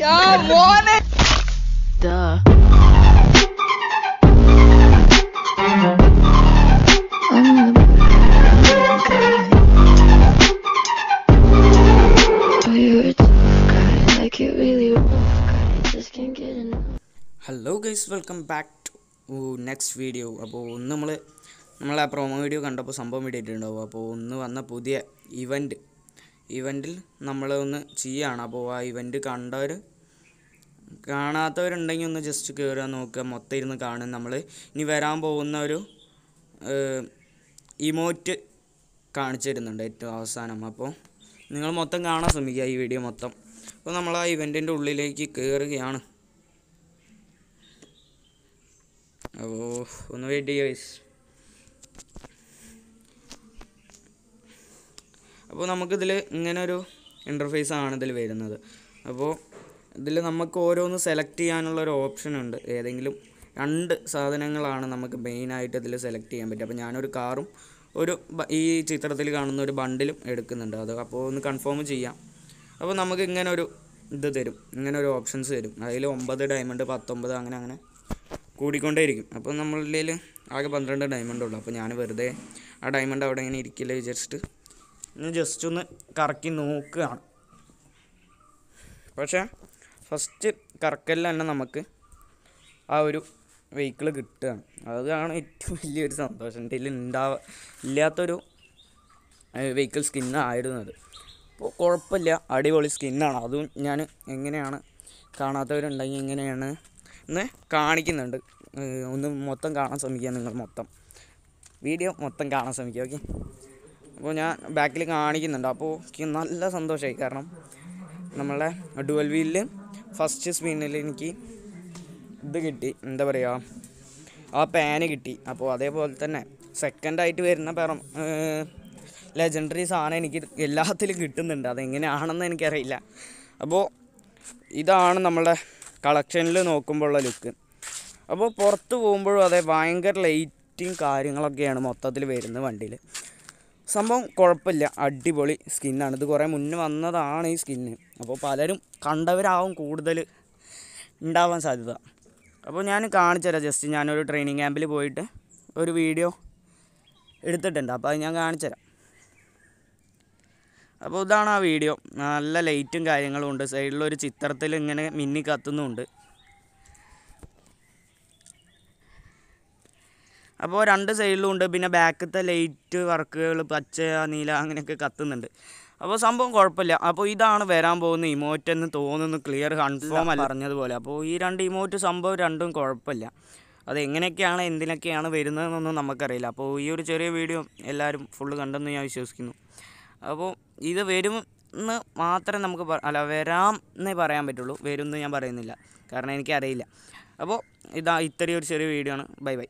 Ja, Mann! Duh. Hello guys welcome back to next video അപ്പോൾ ഒന്ന് നമ്മൾ നമ്മളെ പ്രൊമോ വീഡിയോ കണ്ടപ്പോൾ സംഭവം ഇട്ടിട്ടുണ്ടാവും അപ്പോൾ ഒന്ന് വന്ന പുതിയ ഇവൻറ്റ് ഇവൻറ്റിൽ നമ്മളൊന്ന് ഒന്ന് ചെയ്യാണ് അപ്പോൾ ആ ഇവൻറ്റ് കണ്ടവർ കാണാത്തവരുണ്ടെങ്കിൽ ഒന്ന് ജസ്റ്റ് കയറുക നോക്കുക മൊത്തം ഇരുന്ന് കാണും നമ്മൾ ഇനി വരാൻ പോകുന്ന ഒരു ഇമോറ്റ് കാണിച്ചു തരുന്നുണ്ട് ഏറ്റവും അവസാനം അപ്പോൾ നിങ്ങൾ മൊത്തം കാണാൻ ശ്രമിക്കുക ഈ വീഡിയോ മൊത്തം അപ്പോൾ നമ്മൾ ആ ഇവൻറ്റിൻ്റെ ഉള്ളിലേക്ക് കയറുകയാണ് ഓ ഒന്ന് വെയിറ്റ് ചെയ്യ അപ്പോൾ നമുക്കിതിൽ ഇങ്ങനൊരു ഇൻ്റർഫേസ് ആണ് ഇതിൽ വരുന്നത് അപ്പോൾ ഇതിൽ നമുക്ക് ഓരോന്ന് സെലക്ട് ചെയ്യാനുള്ള ഒരു ഓപ്ഷൻ ഉണ്ട് ഏതെങ്കിലും രണ്ട് സാധനങ്ങളാണ് നമുക്ക് മെയിനായിട്ട് ഇതിൽ സെലക്ട് ചെയ്യാൻ പറ്റുക അപ്പോൾ ഞാനൊരു കാറും ഒരു ഈ ചിത്രത്തിൽ കാണുന്ന ഒരു ബണ്ടിലും എടുക്കുന്നുണ്ട് അത് അപ്പോൾ ഒന്ന് കൺഫേം ചെയ്യാം അപ്പോൾ നമുക്ക് ഇങ്ങനെ ഒരു ഇത് തരും ഇങ്ങനെ ഒരു ഓപ്ഷൻസ് തരും അതിൽ ഒമ്പത് ഡയമണ്ട് പത്തൊമ്പത് അങ്ങനെ അങ്ങനെ ഇരിക്കും അപ്പോൾ നമ്മളിൽ ആകെ പന്ത്രണ്ട് ഡയമണ്ട് ഉള്ളു അപ്പോൾ ഞാൻ വെറുതെ ആ ഡയമണ്ട് അവിടെ ഇങ്ങനെ ഇരിക്കില്ല വിചാരിച്ചിട്ട് ഒന്ന് ജസ്റ്റ് ഒന്ന് കറക്കി നോക്കുകയാണ് പക്ഷേ ഫസ്റ്റ് കറക്കല്ല തന്നെ നമുക്ക് ആ ഒരു വെഹിക്കിൾ കിട്ടുകയാണ് അതാണ് ഏറ്റവും വലിയൊരു സന്തോഷം എൻ്റെ ഉണ്ടാവ ഇല്ലാത്തൊരു വെഹിക്കിൾ സ്കിന്നായിരുന്നു അത് അപ്പോൾ കുഴപ്പമില്ല അടിപൊളി സ്കിന്നാണ് അതും ഞാൻ എങ്ങനെയാണ് കാണാത്തവരുണ്ടെങ്കിൽ എങ്ങനെയാണ് എന്ന് കാണിക്കുന്നുണ്ട് ഒന്ന് മൊത്തം കാണാൻ ശ്രമിക്കുക നിങ്ങൾ മൊത്തം വീഡിയോ മൊത്തം കാണാൻ ശ്രമിക്കുക ഓക്കെ അപ്പോൾ ഞാൻ ബാക്കിൽ കാണിക്കുന്നുണ്ട് അപ്പോൾ നല്ല സന്തോഷമായി കാരണം നമ്മളുടെ ഡുവൽ വീലിൽ ഫസ്റ്റ് സ്പിന്നിൽ എനിക്ക് ഇത് കിട്ടി എന്താ പറയുക ആ പാന് കിട്ടി അപ്പോൾ അതേപോലെ തന്നെ സെക്കൻഡായിട്ട് വരുന്ന പെറം ലെജൻഡറി സാധനം എനിക്ക് എല്ലാത്തിലും കിട്ടുന്നുണ്ട് അതെങ്ങനെയാണെന്ന് എനിക്കറിയില്ല അപ്പോൾ ഇതാണ് നമ്മുടെ കളക്ഷനിൽ നോക്കുമ്പോഴുള്ള ലുക്ക് അപ്പോൾ പുറത്ത് പോകുമ്പോഴും അതെ ഭയങ്കര ലൈറ്റും കാര്യങ്ങളൊക്കെയാണ് മൊത്തത്തിൽ വരുന്നത് വണ്ടിയിൽ സംഭവം കുഴപ്പമില്ല അടിപൊളി സ്കിന്നാണ് ഇത് കുറേ മുന്നേ വന്നതാണ് ഈ സ്കിന്ന് അപ്പോൾ പലരും കണ്ടവരാവും കൂടുതൽ ഉണ്ടാവാൻ സാധ്യത അപ്പോൾ ഞാൻ കാണിച്ചുതരാം ജസ്റ്റ് ഞാനൊരു ട്രെയിനിങ് ക്യാമ്പിൽ പോയിട്ട് ഒരു വീഡിയോ എടുത്തിട്ടുണ്ട് അപ്പോൾ അത് ഞാൻ കാണിച്ചുതരാം അപ്പോൾ ഇതാണ് ആ വീഡിയോ നല്ല ലൈറ്റും കാര്യങ്ങളും ഉണ്ട് സൈഡിലൊരു ചിത്രത്തിൽ ഇങ്ങനെ മിന്നി കത്തുന്നുമുണ്ട് അപ്പോൾ രണ്ട് സൈഡിലും ഉണ്ട് പിന്നെ ബാക്കത്തെ ലൈറ്റ് വർക്കുകൾ പച്ച നീല അങ്ങനെയൊക്കെ കത്തുന്നുണ്ട് അപ്പോൾ സംഭവം കുഴപ്പമില്ല അപ്പോൾ ഇതാണ് വരാൻ പോകുന്ന ഇമോറ്റ് എന്ന് തോന്നുന്നു ക്ലിയർ കൺഫേം അല്ല പറഞ്ഞതുപോലെ അപ്പോൾ ഈ രണ്ട് ഇമോറ്റ് സംഭവം രണ്ടും കുഴപ്പമില്ല അത് എങ്ങനെയൊക്കെയാണ് എന്തിനൊക്കെയാണ് വരുന്നതെന്നൊന്നും നമുക്കറിയില്ല അപ്പോൾ ഈ ഒരു ചെറിയ വീഡിയോ എല്ലാവരും ഫുള്ള് കണ്ടെന്ന് ഞാൻ വിശ്വസിക്കുന്നു അപ്പോൾ ഇത് വരും എന്ന് മാത്രമേ നമുക്ക് അല്ല വരാം എന്നേ പറയാൻ പറ്റുള്ളൂ വരും എന്ന് ഞാൻ പറയുന്നില്ല കാരണം എനിക്കറിയില്ല അപ്പോൾ ഇതാ ഒരു ചെറിയ വീഡിയോ ആണ് ബൈ ബൈ